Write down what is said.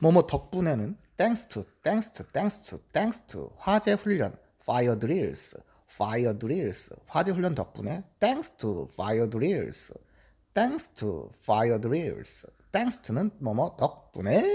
뭐뭐 덕분에는 thanks to, thanks to, thanks to, thanks to 화재 훈련, fire drills, fire drills 화재 훈련 덕분에 thanks to fire drills, thanks to fire drills, thanks to는 뭐뭐 덕분에